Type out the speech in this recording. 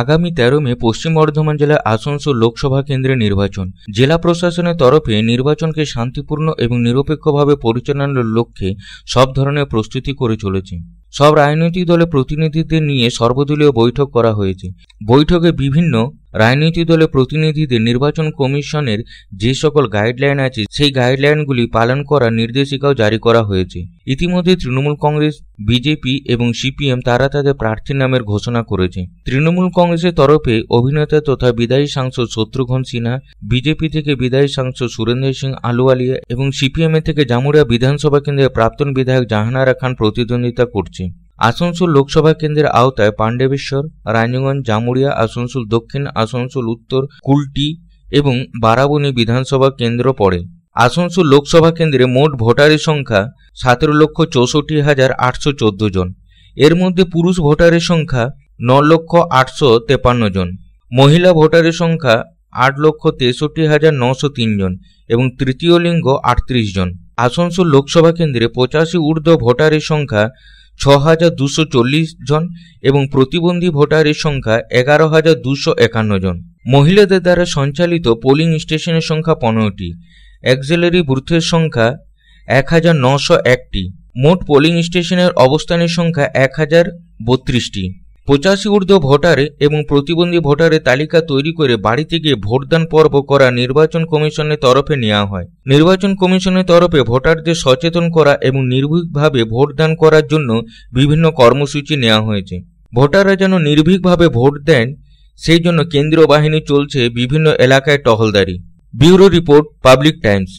আগামী তেরো মে পশ্চিম বর্ধমান জেলার আসানসোল লোকসভা কেন্দ্রে নির্বাচন জেলা প্রশাসনের তরফে নির্বাচনকে শান্তিপূর্ণ এবং নিরপেক্ষভাবে পরিচালনার লক্ষ্যে সব ধরনের প্রস্তুতি করে চলেছে সব রাজনৈতিক দলের প্রতিনিধিদের নিয়ে সর্বদলীয় বৈঠক করা হয়েছে বৈঠকে বিভিন্ন রাজনীতি দলে প্রতিনিধিদের নির্বাচন কমিশনের যে সকল গাইডলাইন আছে সেই গাইডলাইনগুলি পালন করার নির্দেশিকাও জারি করা হয়েছে ইতিমধ্যে তৃণমূল কংগ্রেস বিজেপি এবং সিপিএম তারা তাদের প্রার্থীর নামের ঘোষণা করেছে তৃণমূল কংগ্রেসের তরফে অভিনেতা তথা বিদায়ী সাংসদ শত্রুঘ্ন সিনহা বিজেপি থেকে বিদায়ী সাংসদ সুরেন্দ্র সিং আলুওয়ালিয়া এবং সিপিএম থেকে জামুরা বিধানসভা কেন্দ্রের প্রাক্তন বিধায়ক জাহানারা খান প্রতিদ্বন্দ্বিতা করছে আসানসোল লোকসভা কেন্দ্রের আওতায় পাণ্ডবেশ্বর রানীগঞ্জ জামুড়িয়া আসানসোল দক্ষিণ আসানসোল উত্তর কুলটি এবং বারাবণী বিধানসভা কেন্দ্র পড়ে আসানসোল লোকসভা কেন্দ্রে মোট ভোটারের সংখ্যা সতেরো লক্ষ চৌষট্টি হাজার আটশো চোদ্দ জন এর মধ্যে পুরুষ ভোটারের সংখ্যা ন লক্ষ আটশো তেপান্ন জন মহিলা ভোটারের সংখ্যা আট লক্ষ তেষট্টি হাজার নশো তিন জন এবং তৃতীয় লিঙ্গ আটত্রিশ জন আসানসোল লোকসভা কেন্দ্রে পঁচাশি ঊর্ধ্ব ভোটারের সংখ্যা ছ হাজার দুশো চল্লিশ জন এবং প্রতিবন্ধী ভোটারের সংখ্যা এগারো হাজার দুশো একান্ন জন মহিলাদের দ্বারা সঞ্চালিত পোলিং স্টেশনের সংখ্যা পনেরোটি অ্যাক্সেলারি বুথের সংখ্যা এক হাজার নশো একটি মোট পোলিং স্টেশনের অবস্থানের সংখ্যা এক হাজার বত্রিশটি পঁচাশি ঊর্ধ্ব ভোটার এবং প্রতিবন্ধী ভোটারের তালিকা তৈরি করে বাড়ি থেকে ভোটদান পর্ব করা নির্বাচন কমিশনের তরফে নেওয়া হয় নির্বাচন কমিশনের তরফে ভোটারদের সচেতন করা এবং নির্ভীকভাবে ভোটদান করার জন্য বিভিন্ন কর্মসূচি নেওয়া হয়েছে ভোটাররা যেন নির্ভীকভাবে ভোট দেন সেই জন্য কেন্দ্রীয় বাহিনী চলছে বিভিন্ন এলাকায় টহলদারি ব্যুরো রিপোর্ট পাবলিক টাইমস